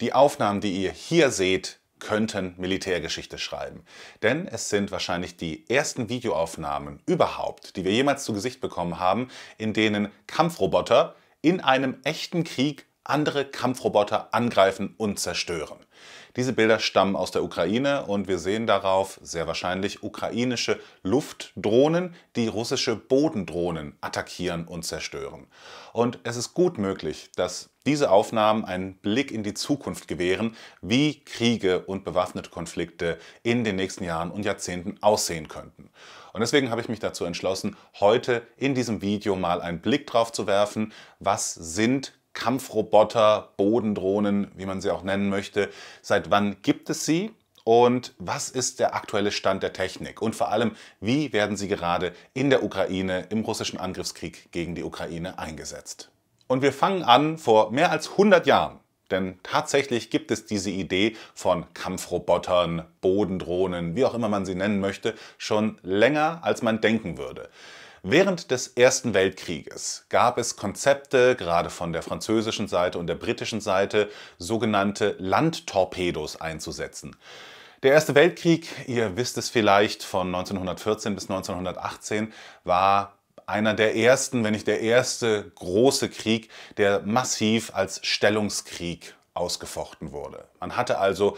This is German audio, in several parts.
Die Aufnahmen, die ihr hier seht, könnten Militärgeschichte schreiben. Denn es sind wahrscheinlich die ersten Videoaufnahmen überhaupt, die wir jemals zu Gesicht bekommen haben, in denen Kampfroboter in einem echten Krieg andere Kampfroboter angreifen und zerstören. Diese Bilder stammen aus der Ukraine und wir sehen darauf sehr wahrscheinlich ukrainische Luftdrohnen, die russische Bodendrohnen attackieren und zerstören. Und es ist gut möglich, dass diese Aufnahmen einen Blick in die Zukunft gewähren, wie Kriege und bewaffnete Konflikte in den nächsten Jahren und Jahrzehnten aussehen könnten. Und deswegen habe ich mich dazu entschlossen, heute in diesem Video mal einen Blick drauf zu werfen, was sind Kampfroboter, Bodendrohnen, wie man sie auch nennen möchte. Seit wann gibt es sie? Und was ist der aktuelle Stand der Technik? Und vor allem, wie werden sie gerade in der Ukraine im russischen Angriffskrieg gegen die Ukraine eingesetzt? Und wir fangen an vor mehr als 100 Jahren. Denn tatsächlich gibt es diese Idee von Kampfrobotern, Bodendrohnen, wie auch immer man sie nennen möchte, schon länger, als man denken würde. Während des Ersten Weltkrieges gab es Konzepte, gerade von der französischen Seite und der britischen Seite, sogenannte Landtorpedos einzusetzen. Der Erste Weltkrieg, ihr wisst es vielleicht, von 1914 bis 1918 war einer der ersten, wenn nicht der erste große Krieg, der massiv als Stellungskrieg ausgefochten wurde. Man hatte also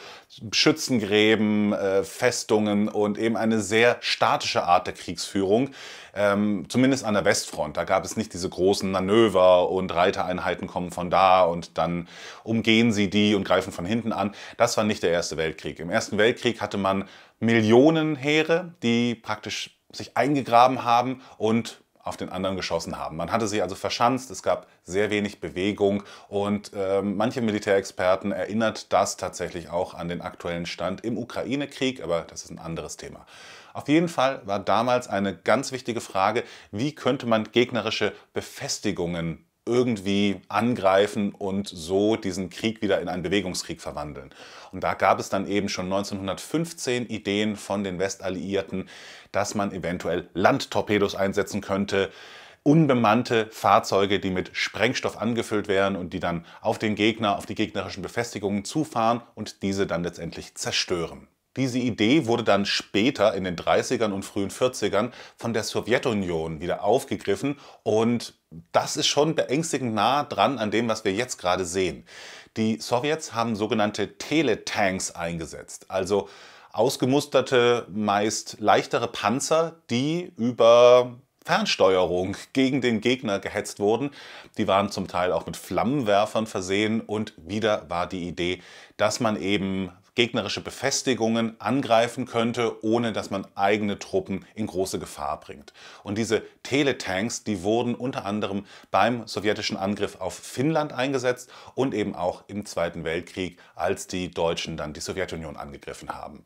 Schützengräben, äh, Festungen und eben eine sehr statische Art der Kriegsführung, ähm, zumindest an der Westfront. Da gab es nicht diese großen Manöver und Reitereinheiten kommen von da und dann umgehen sie die und greifen von hinten an. Das war nicht der Erste Weltkrieg. Im Ersten Weltkrieg hatte man Millionen Heere, die praktisch sich eingegraben haben und auf den anderen geschossen haben. Man hatte sie also verschanzt, es gab sehr wenig Bewegung und äh, manche Militärexperten erinnert das tatsächlich auch an den aktuellen Stand im Ukraine-Krieg, aber das ist ein anderes Thema. Auf jeden Fall war damals eine ganz wichtige Frage, wie könnte man gegnerische Befestigungen irgendwie angreifen und so diesen Krieg wieder in einen Bewegungskrieg verwandeln. Und da gab es dann eben schon 1915 Ideen von den Westalliierten, dass man eventuell Landtorpedos einsetzen könnte, unbemannte Fahrzeuge, die mit Sprengstoff angefüllt wären und die dann auf den Gegner, auf die gegnerischen Befestigungen zufahren und diese dann letztendlich zerstören. Diese Idee wurde dann später in den 30ern und frühen 40ern von der Sowjetunion wieder aufgegriffen und das ist schon beängstigend nah dran an dem, was wir jetzt gerade sehen. Die Sowjets haben sogenannte Teletanks eingesetzt, also ausgemusterte, meist leichtere Panzer, die über Fernsteuerung gegen den Gegner gehetzt wurden. Die waren zum Teil auch mit Flammenwerfern versehen und wieder war die Idee, dass man eben gegnerische Befestigungen angreifen könnte, ohne dass man eigene Truppen in große Gefahr bringt. Und diese Teletanks, die wurden unter anderem beim sowjetischen Angriff auf Finnland eingesetzt und eben auch im Zweiten Weltkrieg, als die Deutschen dann die Sowjetunion angegriffen haben.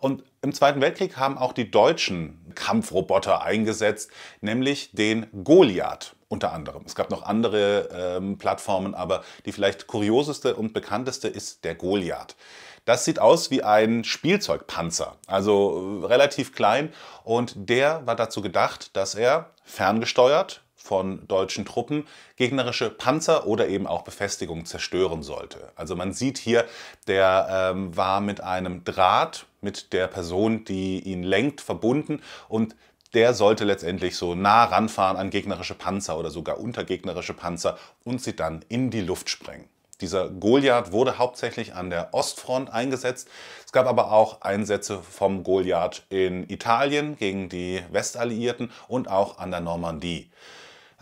Und im Zweiten Weltkrieg haben auch die deutschen Kampfroboter eingesetzt, nämlich den Goliath unter anderem. Es gab noch andere ähm, Plattformen, aber die vielleicht kurioseste und bekannteste ist der Goliath. Das sieht aus wie ein Spielzeugpanzer, also äh, relativ klein. Und der war dazu gedacht, dass er ferngesteuert von deutschen Truppen gegnerische Panzer oder eben auch Befestigungen zerstören sollte. Also man sieht hier, der ähm, war mit einem Draht mit der Person, die ihn lenkt, verbunden und der sollte letztendlich so nah ranfahren an gegnerische Panzer oder sogar untergegnerische Panzer und sie dann in die Luft sprengen. Dieser Goliath wurde hauptsächlich an der Ostfront eingesetzt. Es gab aber auch Einsätze vom Goliath in Italien gegen die Westalliierten und auch an der Normandie.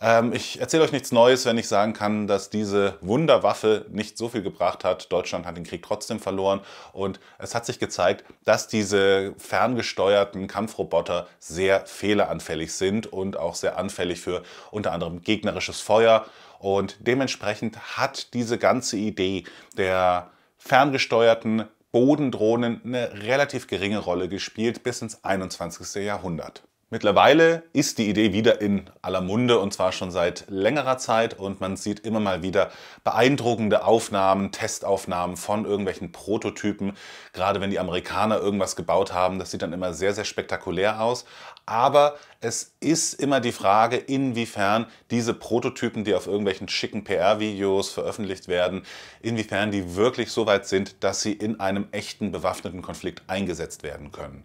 Ähm, ich erzähle euch nichts Neues, wenn ich sagen kann, dass diese Wunderwaffe nicht so viel gebracht hat. Deutschland hat den Krieg trotzdem verloren und es hat sich gezeigt, dass diese ferngesteuerten Kampfroboter sehr fehleranfällig sind und auch sehr anfällig für unter anderem gegnerisches Feuer. Und dementsprechend hat diese ganze Idee der ferngesteuerten Bodendrohnen eine relativ geringe Rolle gespielt bis ins 21. Jahrhundert. Mittlerweile ist die Idee wieder in aller Munde und zwar schon seit längerer Zeit und man sieht immer mal wieder beeindruckende Aufnahmen, Testaufnahmen von irgendwelchen Prototypen. Gerade wenn die Amerikaner irgendwas gebaut haben, das sieht dann immer sehr, sehr spektakulär aus. Aber es ist immer die Frage, inwiefern diese Prototypen, die auf irgendwelchen schicken PR-Videos veröffentlicht werden, inwiefern die wirklich so weit sind, dass sie in einem echten bewaffneten Konflikt eingesetzt werden können.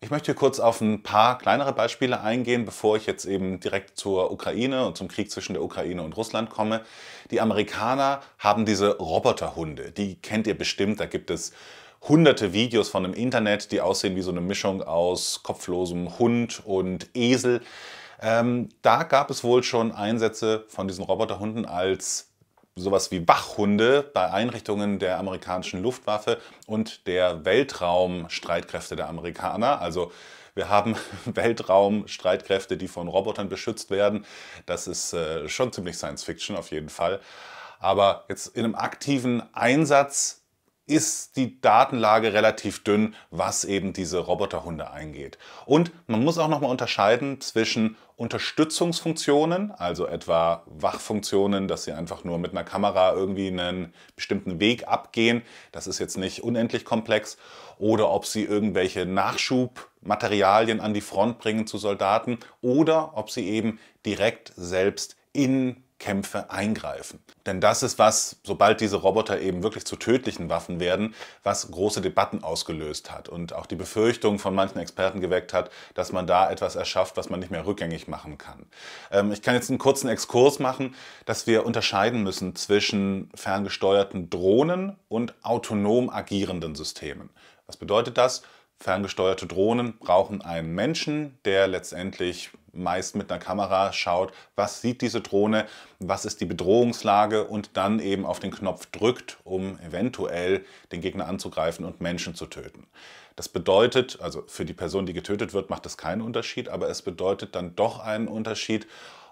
Ich möchte hier kurz auf ein paar kleinere Beispiele eingehen, bevor ich jetzt eben direkt zur Ukraine und zum Krieg zwischen der Ukraine und Russland komme. Die Amerikaner haben diese Roboterhunde, die kennt ihr bestimmt, da gibt es hunderte Videos von dem Internet, die aussehen wie so eine Mischung aus kopflosem Hund und Esel. Ähm, da gab es wohl schon Einsätze von diesen Roboterhunden als sowas wie Wachhunde bei Einrichtungen der amerikanischen Luftwaffe und der Weltraumstreitkräfte der Amerikaner. Also wir haben Weltraumstreitkräfte, die von Robotern beschützt werden. Das ist äh, schon ziemlich Science Fiction auf jeden Fall. Aber jetzt in einem aktiven Einsatz ist die Datenlage relativ dünn, was eben diese Roboterhunde eingeht. Und man muss auch nochmal unterscheiden zwischen Unterstützungsfunktionen, also etwa Wachfunktionen, dass sie einfach nur mit einer Kamera irgendwie einen bestimmten Weg abgehen. Das ist jetzt nicht unendlich komplex. Oder ob sie irgendwelche Nachschubmaterialien an die Front bringen zu Soldaten oder ob sie eben direkt selbst in Kämpfe eingreifen. Denn das ist was, sobald diese Roboter eben wirklich zu tödlichen Waffen werden, was große Debatten ausgelöst hat und auch die Befürchtung von manchen Experten geweckt hat, dass man da etwas erschafft, was man nicht mehr rückgängig machen kann. Ähm, ich kann jetzt einen kurzen Exkurs machen, dass wir unterscheiden müssen zwischen ferngesteuerten Drohnen und autonom agierenden Systemen. Was bedeutet das? Ferngesteuerte Drohnen brauchen einen Menschen, der letztendlich meist mit einer Kamera schaut, was sieht diese Drohne, was ist die Bedrohungslage und dann eben auf den Knopf drückt, um eventuell den Gegner anzugreifen und Menschen zu töten. Das bedeutet, also für die Person, die getötet wird, macht das keinen Unterschied, aber es bedeutet dann doch einen Unterschied,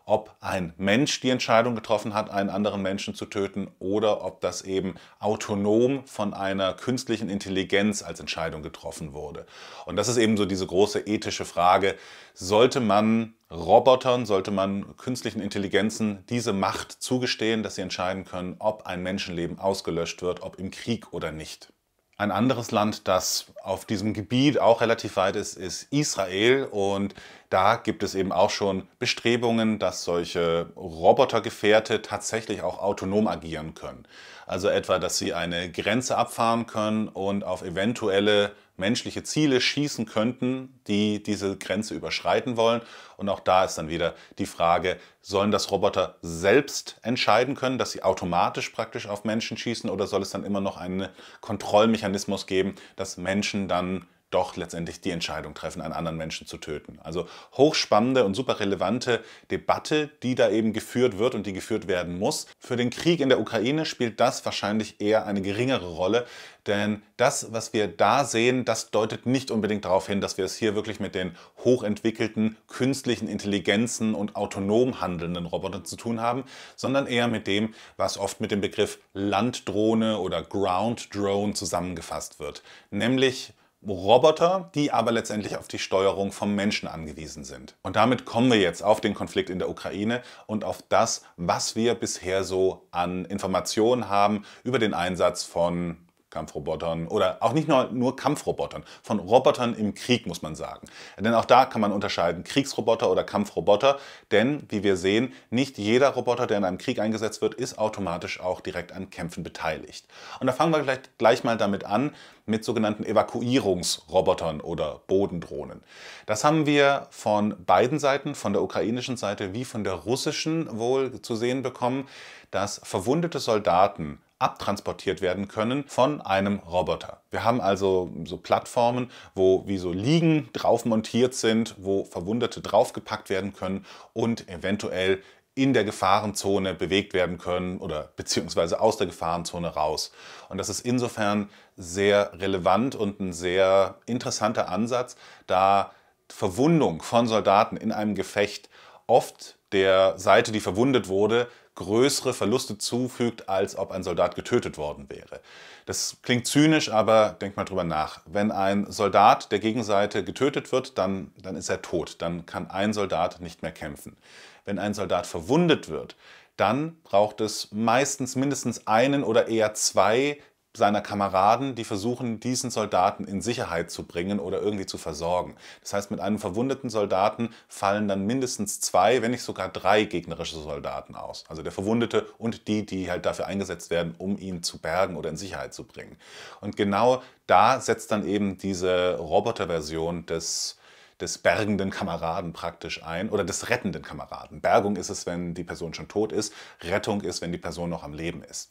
ob ein Mensch die Entscheidung getroffen hat, einen anderen Menschen zu töten oder ob das eben autonom von einer künstlichen Intelligenz als Entscheidung getroffen wurde. Und das ist eben so diese große ethische Frage, sollte man Robotern, sollte man künstlichen Intelligenzen diese Macht zugestehen, dass sie entscheiden können, ob ein Menschenleben ausgelöscht wird, ob im Krieg oder nicht. Ein anderes Land, das auf diesem Gebiet auch relativ weit ist, ist Israel. Und da gibt es eben auch schon Bestrebungen, dass solche Robotergefährte tatsächlich auch autonom agieren können. Also etwa, dass sie eine Grenze abfahren können und auf eventuelle menschliche Ziele schießen könnten, die diese Grenze überschreiten wollen. Und auch da ist dann wieder die Frage, sollen das Roboter selbst entscheiden können, dass sie automatisch praktisch auf Menschen schießen oder soll es dann immer noch einen Kontrollmechanismus geben, dass Menschen dann doch letztendlich die Entscheidung treffen, einen anderen Menschen zu töten. Also hochspannende und super relevante Debatte, die da eben geführt wird und die geführt werden muss. Für den Krieg in der Ukraine spielt das wahrscheinlich eher eine geringere Rolle, denn das, was wir da sehen, das deutet nicht unbedingt darauf hin, dass wir es hier wirklich mit den hochentwickelten künstlichen Intelligenzen und autonom handelnden Robotern zu tun haben, sondern eher mit dem, was oft mit dem Begriff Landdrohne oder Ground Drone zusammengefasst wird, nämlich Roboter, die aber letztendlich auf die Steuerung vom Menschen angewiesen sind. Und damit kommen wir jetzt auf den Konflikt in der Ukraine und auf das, was wir bisher so an Informationen haben über den Einsatz von Kampfrobotern oder auch nicht nur, nur Kampfrobotern, von Robotern im Krieg muss man sagen. Denn auch da kann man unterscheiden, Kriegsroboter oder Kampfroboter, denn wie wir sehen, nicht jeder Roboter, der in einem Krieg eingesetzt wird, ist automatisch auch direkt an Kämpfen beteiligt. Und da fangen wir gleich, gleich mal damit an, mit sogenannten Evakuierungsrobotern oder Bodendrohnen. Das haben wir von beiden Seiten, von der ukrainischen Seite wie von der russischen wohl zu sehen bekommen, dass verwundete Soldaten abtransportiert werden können von einem Roboter. Wir haben also so Plattformen, wo wie so Liegen drauf montiert sind, wo Verwundete draufgepackt werden können und eventuell in der Gefahrenzone bewegt werden können oder beziehungsweise aus der Gefahrenzone raus. Und das ist insofern sehr relevant und ein sehr interessanter Ansatz, da Verwundung von Soldaten in einem Gefecht oft der Seite, die verwundet wurde, größere Verluste zufügt, als ob ein Soldat getötet worden wäre. Das klingt zynisch, aber denkt mal drüber nach. Wenn ein Soldat der Gegenseite getötet wird, dann, dann ist er tot. Dann kann ein Soldat nicht mehr kämpfen. Wenn ein Soldat verwundet wird, dann braucht es meistens mindestens einen oder eher zwei seiner Kameraden, die versuchen, diesen Soldaten in Sicherheit zu bringen oder irgendwie zu versorgen. Das heißt, mit einem verwundeten Soldaten fallen dann mindestens zwei, wenn nicht sogar drei gegnerische Soldaten aus. Also der Verwundete und die, die halt dafür eingesetzt werden, um ihn zu bergen oder in Sicherheit zu bringen. Und genau da setzt dann eben diese Roboterversion des des bergenden Kameraden praktisch ein oder des rettenden Kameraden. Bergung ist es, wenn die Person schon tot ist, Rettung ist, wenn die Person noch am Leben ist.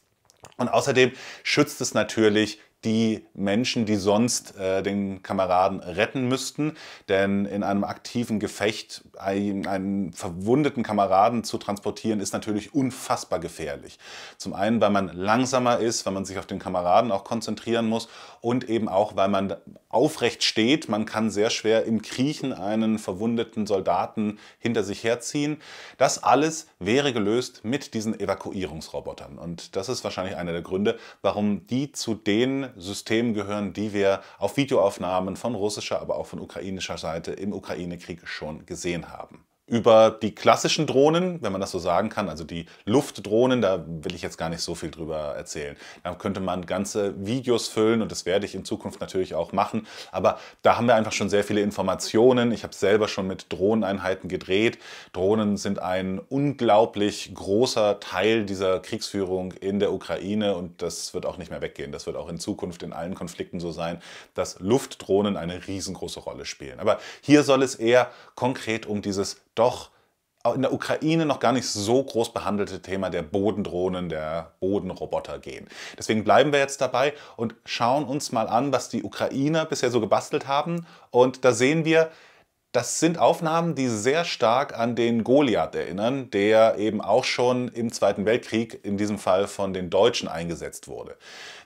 Und außerdem schützt es natürlich die Menschen, die sonst äh, den Kameraden retten müssten. Denn in einem aktiven Gefecht einen, einen, verwundeten Kameraden zu transportieren, ist natürlich unfassbar gefährlich. Zum einen, weil man langsamer ist, weil man sich auf den Kameraden auch konzentrieren muss und eben auch, weil man aufrecht steht. Man kann sehr schwer im Kriechen einen verwundeten Soldaten hinter sich herziehen. Das alles wäre gelöst mit diesen Evakuierungsrobotern. Und das ist wahrscheinlich einer der Gründe, warum die zu den System gehören, die wir auf Videoaufnahmen von russischer, aber auch von ukrainischer Seite im Ukraine-Krieg schon gesehen haben über die klassischen Drohnen, wenn man das so sagen kann, also die Luftdrohnen, da will ich jetzt gar nicht so viel drüber erzählen. Da könnte man ganze Videos füllen und das werde ich in Zukunft natürlich auch machen. Aber da haben wir einfach schon sehr viele Informationen. Ich habe selber schon mit Drohneneinheiten gedreht. Drohnen sind ein unglaublich großer Teil dieser Kriegsführung in der Ukraine und das wird auch nicht mehr weggehen. Das wird auch in Zukunft in allen Konflikten so sein, dass Luftdrohnen eine riesengroße Rolle spielen. Aber hier soll es eher konkret um dieses doch in der Ukraine noch gar nicht so groß behandelte Thema der Bodendrohnen, der Bodenroboter gehen. Deswegen bleiben wir jetzt dabei und schauen uns mal an, was die Ukrainer bisher so gebastelt haben. Und da sehen wir, das sind Aufnahmen, die sehr stark an den Goliath erinnern, der eben auch schon im Zweiten Weltkrieg in diesem Fall von den Deutschen eingesetzt wurde.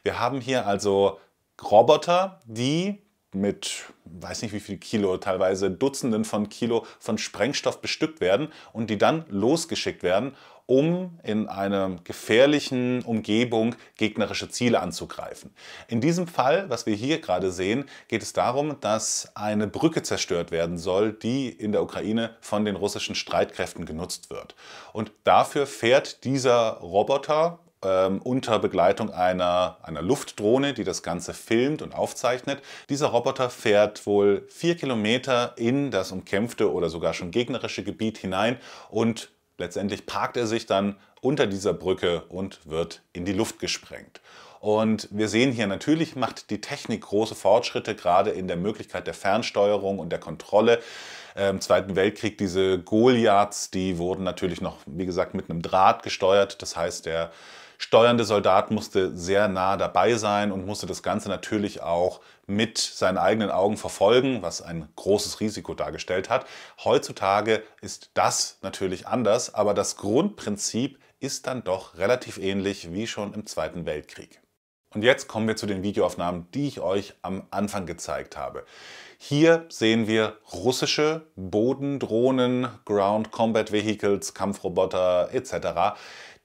Wir haben hier also Roboter, die mit, weiß nicht wie viel Kilo, teilweise Dutzenden von Kilo von Sprengstoff bestückt werden und die dann losgeschickt werden, um in einer gefährlichen Umgebung gegnerische Ziele anzugreifen. In diesem Fall, was wir hier gerade sehen, geht es darum, dass eine Brücke zerstört werden soll, die in der Ukraine von den russischen Streitkräften genutzt wird. Und dafür fährt dieser Roboter ähm, unter Begleitung einer, einer Luftdrohne, die das Ganze filmt und aufzeichnet. Dieser Roboter fährt wohl vier Kilometer in das umkämpfte oder sogar schon gegnerische Gebiet hinein und letztendlich parkt er sich dann unter dieser Brücke und wird in die Luft gesprengt. Und wir sehen hier natürlich macht die Technik große Fortschritte, gerade in der Möglichkeit der Fernsteuerung und der Kontrolle. Im ähm, Zweiten Weltkrieg diese Goliaths, die wurden natürlich noch, wie gesagt, mit einem Draht gesteuert. Das heißt, der steuernde Soldat musste sehr nah dabei sein und musste das Ganze natürlich auch mit seinen eigenen Augen verfolgen, was ein großes Risiko dargestellt hat. Heutzutage ist das natürlich anders, aber das Grundprinzip ist dann doch relativ ähnlich wie schon im Zweiten Weltkrieg. Und jetzt kommen wir zu den Videoaufnahmen, die ich euch am Anfang gezeigt habe. Hier sehen wir russische Bodendrohnen, Ground Combat Vehicles, Kampfroboter etc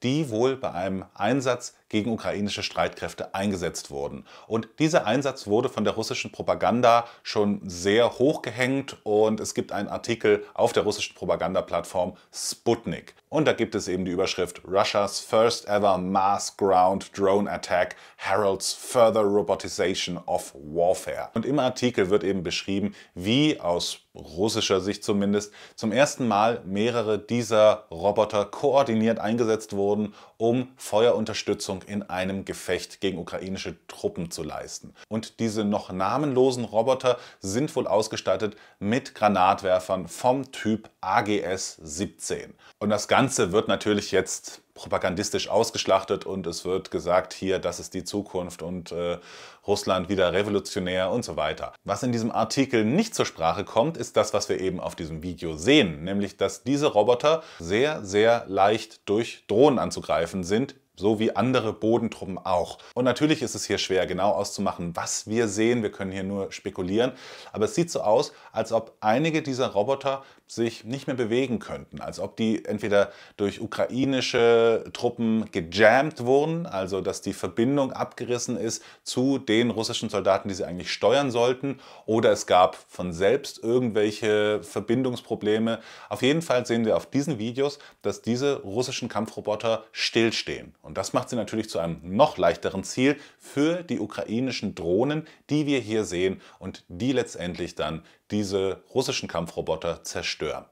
die wohl bei einem Einsatz gegen ukrainische Streitkräfte eingesetzt wurden. Und dieser Einsatz wurde von der russischen Propaganda schon sehr hoch gehängt und es gibt einen Artikel auf der russischen Propagandaplattform Sputnik. Und da gibt es eben die Überschrift Russia's first ever mass ground drone attack heralds further robotization of warfare. Und im Artikel wird eben beschrieben, wie aus russischer Sicht zumindest zum ersten Mal mehrere dieser Roboter koordiniert eingesetzt wurden, um Feuerunterstützung Leistung in einem Gefecht gegen ukrainische Truppen zu leisten. Und diese noch namenlosen Roboter sind wohl ausgestattet mit Granatwerfern vom Typ AGS-17. Und das Ganze wird natürlich jetzt propagandistisch ausgeschlachtet und es wird gesagt, hier, das ist die Zukunft und äh, Russland wieder revolutionär und so weiter. Was in diesem Artikel nicht zur Sprache kommt, ist das, was wir eben auf diesem Video sehen, nämlich dass diese Roboter sehr, sehr leicht durch Drohnen anzugreifen sind, so wie andere Bodentruppen auch. Und natürlich ist es hier schwer, genau auszumachen, was wir sehen. Wir können hier nur spekulieren. Aber es sieht so aus, als ob einige dieser Roboter sich nicht mehr bewegen könnten, als ob die entweder durch ukrainische Truppen gejammt wurden, also dass die Verbindung abgerissen ist zu den russischen Soldaten, die sie eigentlich steuern sollten, oder es gab von selbst irgendwelche Verbindungsprobleme. Auf jeden Fall sehen wir auf diesen Videos, dass diese russischen Kampfroboter stillstehen. Und das macht sie natürlich zu einem noch leichteren Ziel für die ukrainischen Drohnen, die wir hier sehen und die letztendlich dann diese russischen Kampfroboter zerstören.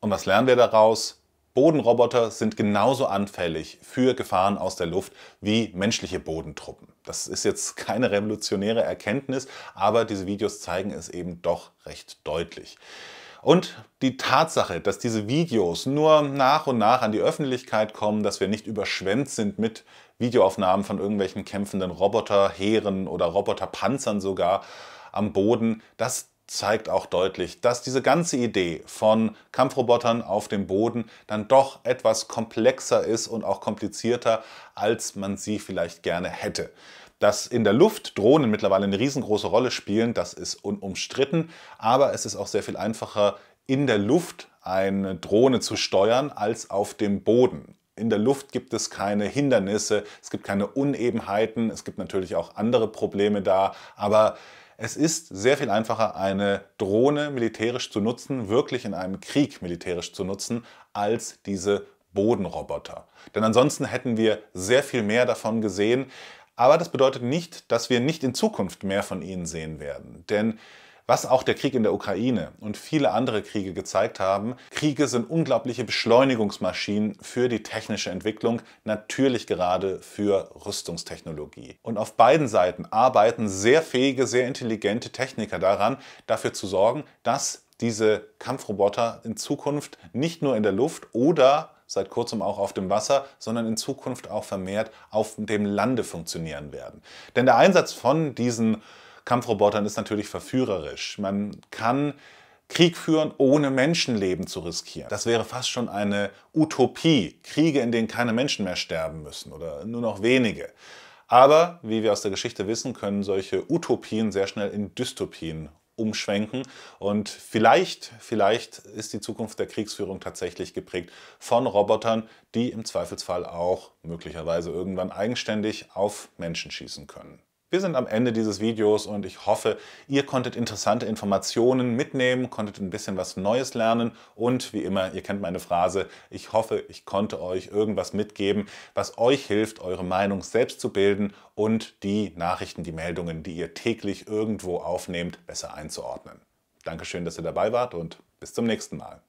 Und was lernen wir daraus? Bodenroboter sind genauso anfällig für Gefahren aus der Luft wie menschliche Bodentruppen. Das ist jetzt keine revolutionäre Erkenntnis, aber diese Videos zeigen es eben doch recht deutlich. Und die Tatsache, dass diese Videos nur nach und nach an die Öffentlichkeit kommen, dass wir nicht überschwemmt sind mit Videoaufnahmen von irgendwelchen kämpfenden Roboterheeren oder Roboterpanzern sogar am Boden, das zeigt auch deutlich, dass diese ganze Idee von Kampfrobotern auf dem Boden dann doch etwas komplexer ist und auch komplizierter, als man sie vielleicht gerne hätte. Dass in der Luft Drohnen mittlerweile eine riesengroße Rolle spielen, das ist unumstritten, aber es ist auch sehr viel einfacher, in der Luft eine Drohne zu steuern, als auf dem Boden. In der Luft gibt es keine Hindernisse, es gibt keine Unebenheiten, es gibt natürlich auch andere Probleme da, aber es ist sehr viel einfacher, eine Drohne militärisch zu nutzen, wirklich in einem Krieg militärisch zu nutzen, als diese Bodenroboter. Denn ansonsten hätten wir sehr viel mehr davon gesehen. Aber das bedeutet nicht, dass wir nicht in Zukunft mehr von ihnen sehen werden. Denn was auch der Krieg in der Ukraine und viele andere Kriege gezeigt haben, Kriege sind unglaubliche Beschleunigungsmaschinen für die technische Entwicklung, natürlich gerade für Rüstungstechnologie. Und auf beiden Seiten arbeiten sehr fähige, sehr intelligente Techniker daran, dafür zu sorgen, dass diese Kampfroboter in Zukunft nicht nur in der Luft oder seit kurzem auch auf dem Wasser, sondern in Zukunft auch vermehrt auf dem Lande funktionieren werden. Denn der Einsatz von diesen Kampfrobotern ist natürlich verführerisch. Man kann Krieg führen, ohne Menschenleben zu riskieren. Das wäre fast schon eine Utopie. Kriege, in denen keine Menschen mehr sterben müssen oder nur noch wenige. Aber, wie wir aus der Geschichte wissen, können solche Utopien sehr schnell in Dystopien umschwenken. Und vielleicht, vielleicht ist die Zukunft der Kriegsführung tatsächlich geprägt von Robotern, die im Zweifelsfall auch möglicherweise irgendwann eigenständig auf Menschen schießen können. Wir sind am Ende dieses Videos und ich hoffe, ihr konntet interessante Informationen mitnehmen, konntet ein bisschen was Neues lernen und wie immer, ihr kennt meine Phrase, ich hoffe, ich konnte euch irgendwas mitgeben, was euch hilft, eure Meinung selbst zu bilden und die Nachrichten, die Meldungen, die ihr täglich irgendwo aufnehmt, besser einzuordnen. Dankeschön, dass ihr dabei wart und bis zum nächsten Mal.